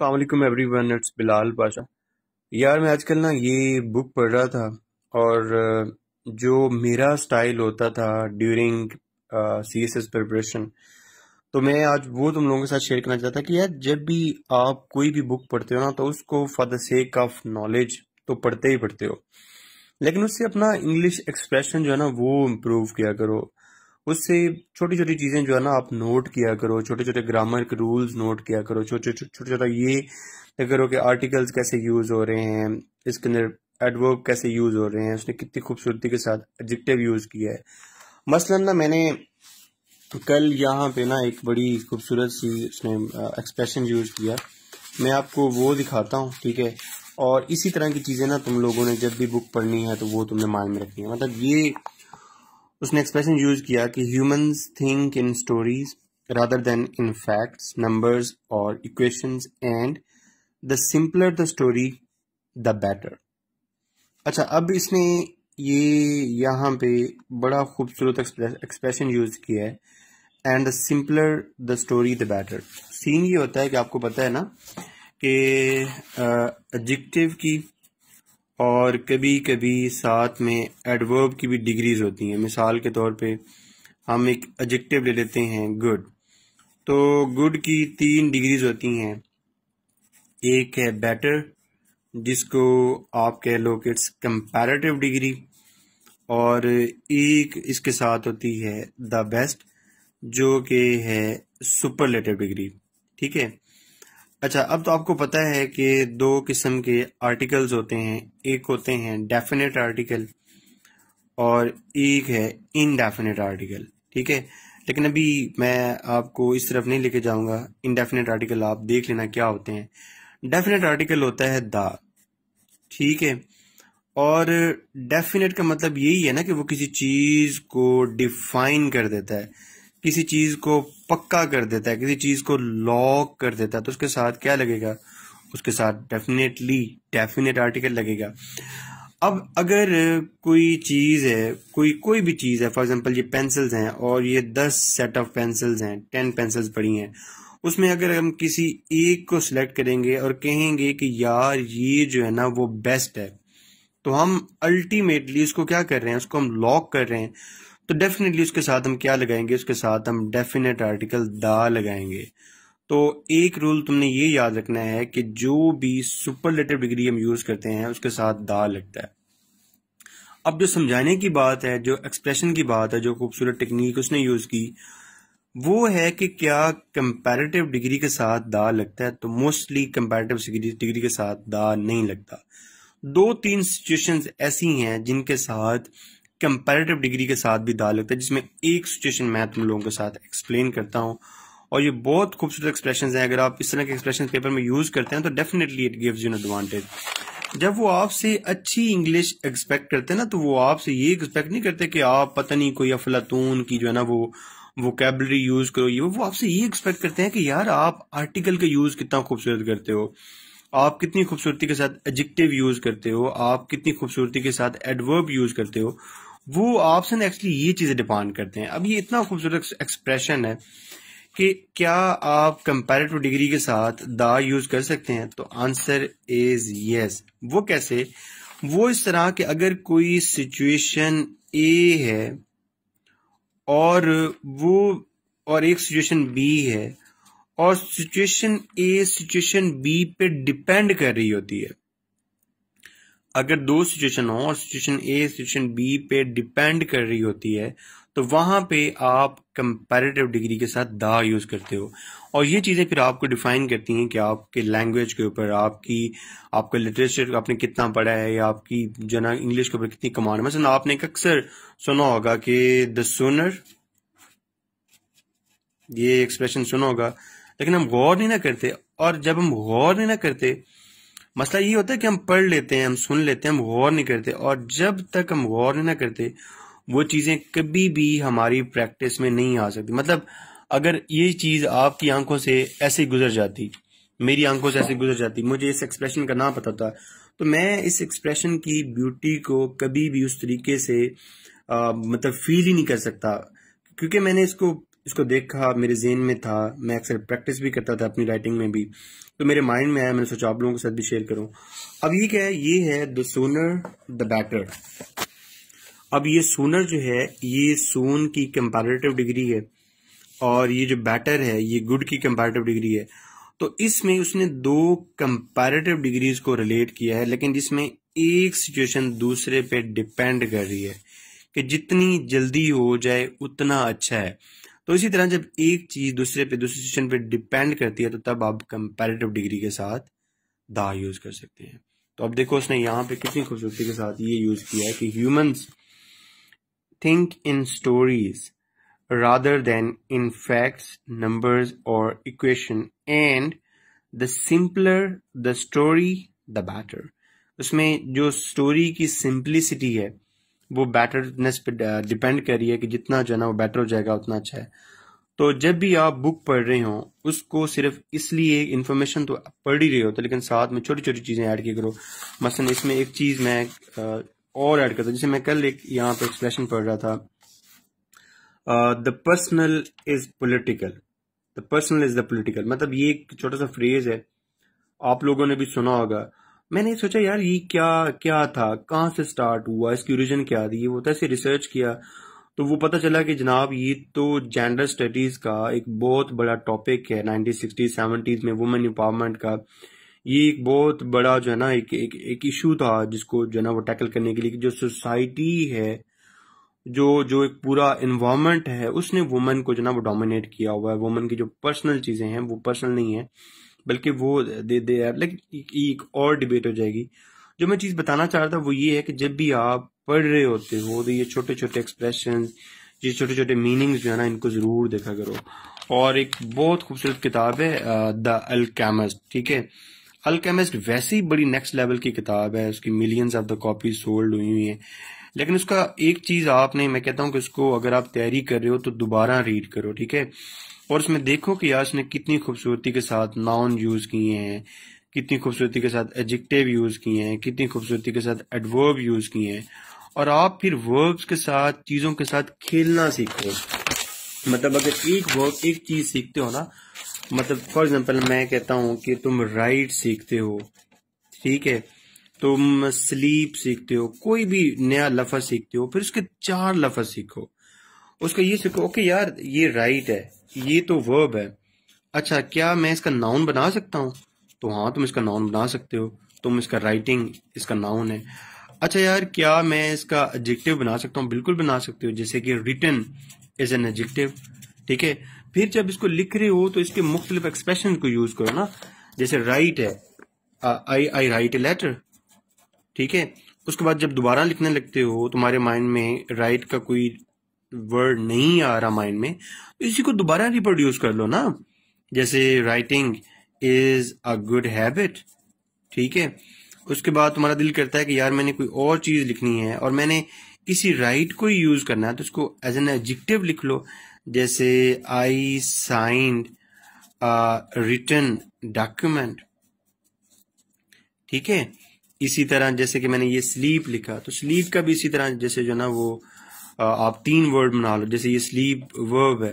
Aslam everyone it's Bilal Pasha यार मैं आजकल ना ये बुक पढ़ रहा था और जो मेरा स्टाइल होता था during C S S preparation तो मैं आज वो तुम लोगों के साथ शेयर करना चाहता कि यार जब भी आप कोई भी बुक पढ़ते हो ना तो उसको for the sake of knowledge तो पढ़ते ही पढ़ते हो लेकिन उससे अपना इंग्लिश एक्सप्रेशन जो है ना वो इम्प्रूव किया करो उससे छोटी छोटी चीज़ें जो है ना आप नोट किया करो छोटे छोटे ग्रामर के रूल्स नोट किया करो छोटे छोटा छोटा ये करो कि आर्टिकल्स कैसे यूज़ हो रहे हैं इसके अंदर एडवर्ब कैसे यूज़ हो रहे हैं उसने कितनी खूबसूरती के साथ एडजेक्टिव यूज़ किया है मसलन ना मैंने कल यहाँ पे ना एक बड़ी खूबसूरत सी उसने एक्सप्रेशन यूज़ किया मैं आपको वो दिखाता हूँ ठीक है और इसी तरह की चीज़ें ना तुम लोगों ने जब भी बुक पढ़नी है तो वो तुमने माइंड में रखनी है मतलब ये उसने एक्सप्रेशन यूज किया कि humans think in stories rather than in fact number और equations, and the simpler the story the better. अच्छा अब इसने ये यहाँ पे बड़ा खूबसूरत एक्सप्रेशन यूज किया है and the simpler the story the better scene ये होता है कि आपको पता है ना कि एडजेक्टिव की और कभी कभी साथ में एडवर्ब की भी डिग्रीज होती हैं मिसाल के तौर पे हम एक एडजेक्टिव ले लेते हैं गुड तो गुड की तीन डिग्रीज होती हैं एक है बेटर जिसको आप कह लो कि इट्स कंपैरेटिव डिग्री और एक इसके साथ होती है द बेस्ट जो कि है सुपरलेटिव डिग्री ठीक है अच्छा अब तो आपको पता है कि दो किस्म के आर्टिकल्स होते हैं एक होते हैं डेफिनेट आर्टिकल और एक है इनडेफिनेट आर्टिकल ठीक है लेकिन अभी मैं आपको इस तरफ नहीं लेके जाऊंगा इनडेफिनेट आर्टिकल आप देख लेना क्या होते हैं डेफिनेट आर्टिकल होता है दा ठीक है और डेफिनेट का मतलब यही है ना कि वो किसी चीज को डिफाइन कर देता है किसी चीज को पक्का कर देता है किसी चीज को लॉक कर देता है तो उसके साथ क्या लगेगा उसके साथ डेफिनेटली डेफिनेट आर्टिकल लगेगा अब अगर कोई चीज है कोई कोई भी चीज है फॉर एग्जाम्पल ये पेंसिल्स हैं और ये दस सेट ऑफ पेंसिल्स हैं टेन पेंसिल्स पड़ी हैं उसमें अगर हम किसी एक को सिलेक्ट करेंगे और कहेंगे कि यार ये जो है ना वो बेस्ट है तो हम अल्टीमेटली उसको क्या कर रहे हैं उसको हम लॉक कर रहे हैं तो डेफिनेटली उसके साथ हम क्या लगाएंगे उसके साथ हम डेफिनेट आर्टिकल दा लगाएंगे तो एक रूल तुमने ये याद रखना है कि जो भी लेटर डिग्री हम यूज करते हैं उसके साथ दा लगता है अब जो समझाने की बात है जो एक्सप्रेशन की बात है जो खूबसूरत टेक्निक उसने यूज की वो है कि क्या कंपैरेटिव डिग्री के साथ दा लगता है तो मोस्टली कंपैरेटिव डिग्री के साथ दा नहीं लगता दो तीन सिचुएशंस ऐसी हैं जिनके साथ कंपेरेटिव डिग्री के साथ भी दाल लगता है जिसमें एक सिचुएशन मैं तुम लोगों के साथ एक्सप्लेन करता हूँ और ये बहुत खूबसूरत एक्सप्रेशन हैं अगर आप इस तरह के एक्सप्रेशन पेपर में यूज करते हैं तो definitely it gives you advantage जब वो आपसे अच्छी इंग्लिश एक्सपेक्ट करते हैं ना तो वो आपसे ये एक्सपेक्ट नहीं करते कि आप पता नहीं कोई अफलातून की जो है ना वो वोकेबलरी यूज करो ये वो आपसे ये एक्सपेक्ट करते हैं कि यार आप आर्टिकल का यूज कितना खूबसूरत करते हो आप कितनी खूबसूरती के साथ एडजेक्टिव यूज करते हो आप कितनी खूबसूरती के साथ एडवर्ब यूज करते हो वो आपसे ना एक्चुअली ये चीज़ें डिपेंड करते हैं अब ये इतना खूबसूरत एक्सप्रेशन है कि क्या आप कंपेरेटिव डिग्री के साथ दा यूज कर सकते हैं तो आंसर इज यस वो कैसे वो इस तरह के अगर कोई सिचुएशन ए है और वो और एक सिचुएशन बी है और सिचुएशन ए सिचुएशन बी पे डिपेंड कर रही होती है अगर दो सिचुएशन हो और सिचुएशन ए सिचुएशन बी पे डिपेंड कर रही होती है तो वहां पे आप कंपैरेटिव डिग्री के साथ दा यूज करते हो और ये चीजें फिर आपको डिफाइन करती हैं कि आपके लैंग्वेज के ऊपर आपकी आपका लिटरेचर आपने कितना पढ़ा है या आपकी जना इंग्लिश के ऊपर कितनी कमांड है मसलन आपने अक्सर सुना होगा कि द सोनर ये एक्सप्रेशन सुना होगा लेकिन हम गौर नहीं ना करते और जब हम गौर नहीं ना करते मसला ये होता है कि हम पढ़ लेते हैं हम सुन लेते हैं हम गौर नहीं करते और जब तक हम गौर नहीं ना करते वो चीज़ें कभी भी हमारी प्रैक्टिस में नहीं आ सकती मतलब अगर ये चीज़ आपकी आंखों से ऐसे गुजर जाती मेरी आंखों से ऐसे गुजर जाती मुझे इस एक्सप्रेशन का ना पता था तो मैं इस एक्सप्रेशन की ब्यूटी को कभी भी उस तरीके से आ, मतलब फील ही नहीं कर सकता क्योंकि मैंने इसको इसको देखा मेरे जेन में था मैं अक्सर प्रैक्टिस भी करता था अपनी राइटिंग में भी तो मेरे माइंड में आया मैंने सोचा आप लोगों के साथ भी शेयर करूं अब ये क्या है ये है द सोनर द बैटर अब ये सोनर जो है ये सोन की कंपेरेटिव डिग्री है और ये जो बैटर है ये गुड की कंपेरेटिव डिग्री है तो इसमें उसने दो कंपेरेटिव डिग्रीज को रिलेट किया है लेकिन जिसमें एक सिचुएशन दूसरे पे डिपेंड कर रही है कि जितनी जल्दी हो जाए उतना अच्छा है तो इसी तरह जब एक चीज़ दूसरे पे दूसरे सिचुएशन पे डिपेंड करती है तो तब आप कंपेरेटिव डिग्री के साथ दा यूज़ कर सकते हैं तो अब देखो उसने यहाँ पे कितनी खूबसूरती के साथ ये यूज़ किया है कि humans think in stories rather than in facts numbers और equation and the simpler the story the better उसमें जो स्टोरी की सिंप्लिसिटी है वो बैटरनेस पे डिपेंड uh, कर रही है कि जितना जो है ना वो बैटर हो जाएगा उतना अच्छा है तो जब भी आप बुक पढ़ रहे हो उसको सिर्फ इसलिए इन्फॉर्मेशन तो पढ़ ही रहे हो तो लेकिन साथ में छोटी छोटी चीज़ें ऐड की करो मसलन इसमें एक चीज़ मैं uh, और ऐड करता जैसे मैं कल एक यहाँ पर एक्सप्रेशन पढ़ रहा था the personal is political the personal is the political मतलब ये एक छोटा सा फ्रेज है आप लोगों ने भी सुना होगा मैंने सोचा यार ये क्या क्या था कहाँ से स्टार्ट हुआ इसकी ओरिजिन क्या थी वो होता रिसर्च किया तो वो पता चला कि जनाब ये तो जेंडर स्टडीज का एक बहुत बड़ा टॉपिक है नाइनटीन सिक्सटी सेवेंटीज में वुमेन एम्पावरमेंट का ये एक बहुत बड़ा जो है ना एक एक एक इशू था जिसको जो है ना वो टैकल करने के लिए जो सोसाइटी है जो जो एक पूरा इन्वायरमेंट है उसने वुमेन को जो ना वो डोमिनेट किया हुआ है वुमेन की जो पर्सनल चीजें हैं वो पर्सनल नहीं है बल्कि वो दे दे ऐप लाइक एक और डिबेट हो जाएगी जो मैं चीज़ बताना चाह रहा था वो ये है कि जब भी आप पढ़ रहे होते हो तो ये छोटे छोटे एक्सप्रेशन ये छोटे छोटे मीनिंग्स जो है ना इनको ज़रूर देखा करो और एक बहुत खूबसूरत किताब है द अलकेमिस्ट ठीक है अलकेमिस्ट वैसे ही बड़ी नेक्स्ट लेवल की किताब है उसकी millions of the copy sold हुई हुई है लेकिन उसका एक चीज़ आपने मैं कहता हूं कि उसको अगर आप तैयारी कर रहे हो तो दोबारा रीड करो ठीक है और इसमें देखो कि यार ने कितनी खूबसूरती के साथ नाउन यूज किए हैं कितनी खूबसूरती के साथ एडजेक्टिव यूज किए हैं कितनी खूबसूरती के साथ एडवर्ब यूज किए हैं और आप फिर वर्ब्स के साथ चीजों के साथ खेलना सीखो मतलब अगर एक वर्ब एक चीज सीखते हो ना मतलब फॉर एग्जाम्पल मैं कहता हूं कि तुम राइट सीखते हो ठीक है तुम स्लीप सीखते हो कोई भी नया लफज सीखते हो फिर उसके चार लफज सीखो उसका ये सीखो ओके यार ये राइट है ये तो वर्ब है अच्छा क्या मैं इसका नाउन बना सकता हूँ तो हाँ तुम इसका नाउन बना सकते हो तुम इसका राइटिंग इसका नाउन है अच्छा यार क्या मैं इसका एडजेक्टिव बना सकता हूँ बिल्कुल बना सकते हो जैसे कि रिटर्न इज एन एडजेक्टिव ठीक है फिर जब इसको लिख रहे हो तो इसके मुख्तलिफ एक्सप्रेशन को यूज करो ना जैसे राइट है आई आई राइट ए लेटर ठीक है उसके बाद जब दोबारा लिखने लगते हो तुम्हारे माइंड में राइट का कोई वर्ड नहीं आ रहा माइंड में तो इसी को दोबारा रिप्रोड्यूस कर लो ना जैसे writing is a good habit ठीक है उसके बाद तुम्हारा दिल करता है कि यार मैंने कोई और चीज लिखनी है और मैंने इसी राइट को ही यूज करना है तो उसको एज एन एडजेक्टिव लिख लो जैसे आई साइंड रिटर्न डॉक्यूमेंट ठीक है इसी तरह जैसे कि मैंने ये स्लीप लिखा तो स्लीप का भी इसी तरह जैसे जो ना वो आप तीन वर्ड बना लो जैसे ये स्लीप वर्ब है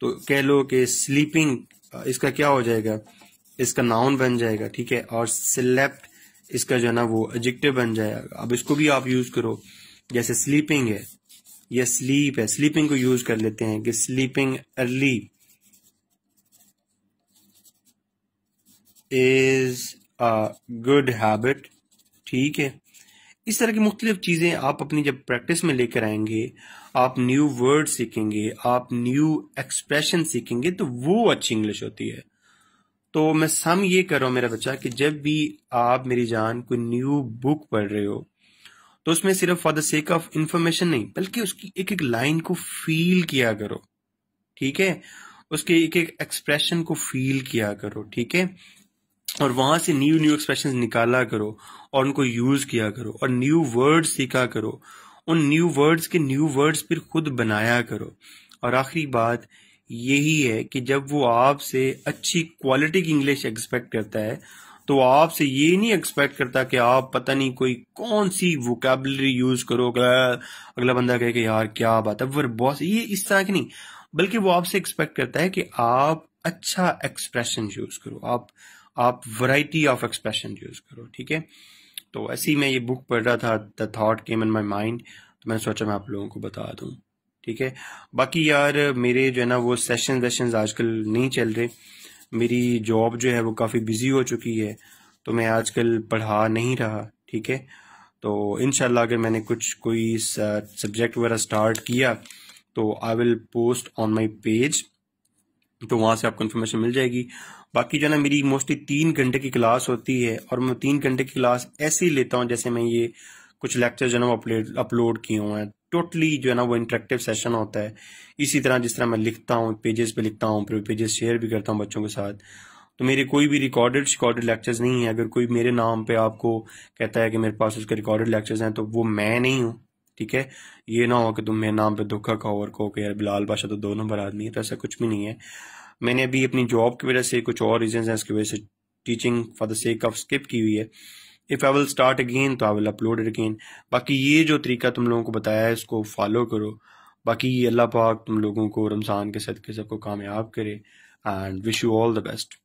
तो कह लो कि स्लीपिंग इसका क्या हो जाएगा इसका नाउन बन जाएगा ठीक है और सिलेप्ट इसका जो है ना वो एडजेक्टिव बन जाएगा अब इसको भी आप यूज करो जैसे स्लीपिंग है या स्लीप है स्लीपिंग को यूज कर लेते हैं कि sleeping early is a good habit ठीक है इस तरह की मुख्तलिफ चीज़ें आप अपनी जब प्रैक्टिस में लेकर आएंगे आप न्यू वर्ड सीखेंगे आप न्यू एक्सप्रेशन सीखेंगे तो वो अच्छी इंग्लिश होती है तो मैं सम ये कर रहा हूं मेरा बच्चा कि जब भी आप मेरी जान कोई न्यू बुक पढ़ रहे हो तो उसमें सिर्फ for the sake of information नहीं बल्कि उसकी एक एक लाइन को फील किया करो ठीक है उसके एक एक एक्सप्रेशन को फील किया करो ठीक है और वहां से न्यू न्यू एक्सप्रेशन निकाला करो और उनको यूज किया करो और न्यू वर्ड्स सीखा करो उन न्यू वर्ड्स के न्यू वर्ड्स फिर खुद बनाया करो और आखिरी बात यही है कि जब वो आपसे अच्छी क्वालिटी की इंग्लिश एक्सपेक्ट करता है तो आपसे ये नहीं एक्सपेक्ट करता कि आप पता नहीं कोई कौन सी वोकेबलरी यूज करो अगला बंदा कहे कि यार क्या बात है वर बॉस ये इस तरह की नहीं बल्कि वो आपसे एक्सपेक्ट करता है कि आप अच्छा एक्सप्रेशन यूज करो आप आप वैरायटी ऑफ एक्सप्रेशन यूज करो ठीक है तो ऐसे ही मैं ये बुक पढ़ रहा था the thought came in my mind तो मैंने सोचा मैं आप लोगों को बता दूं ठीक है बाकी यार मेरे जो है ना वो सेशन वेशन आजकल नहीं चल रहे मेरी जॉब जो है वो काफ़ी बिजी हो चुकी है तो मैं आजकल पढ़ा नहीं रहा ठीक है तो इनशाला अगर मैंने कुछ कोई सब्जेक्ट वगैरह स्टार्ट किया तो I will post on my page तो वहां से आपको इन्फॉर्मेशन मिल जाएगी बाकी जो है ना मेरी मोस्टली तीन घंटे की क्लास होती है और मैं तीन घंटे की क्लास ऐसे ही लेता हूँ जैसे मैं ये कुछ लेक्चर जो है ना अपलोड अपलोड किए हुए हैं टोटली जो है ना वो इंटरेक्टिव सेशन होता है इसी तरह जिस तरह मैं लिखता हूँ पेजेस पे लिखता हूँ फिर पेजेस शेयर भी करता हूँ बच्चों के साथ तो मेरे कोई भी रिकॉर्डेड रिकॉर्डेड लेक्चर्स नहीं है अगर कोई मेरे नाम पे आपको कहता है कि मेरे पास उसके रिकॉर्डेड लेक्चर्स हैं तो वो मैं नहीं हूँ ठीक है ये ना हो कि तुम मेरे नाम पे धोखा खाओ और कहो कि यार बिलाल बादशाह तो दो नंबर आदमी है तो ऐसा कुछ भी नहीं है मैंने अभी अपनी जॉब की वजह से कुछ और रीजन हैं इसकी वजह से teaching for the sake of skip की हुई है if I will start again तो आई विल अपलोड अगेन बाकी ये जो तरीका तुम लोगों को बताया है इसको फॉलो करो बाकी अल्लाह पाक तुम लोगों को रमज़ान के सदके सबको कामयाब करे and wish you all the best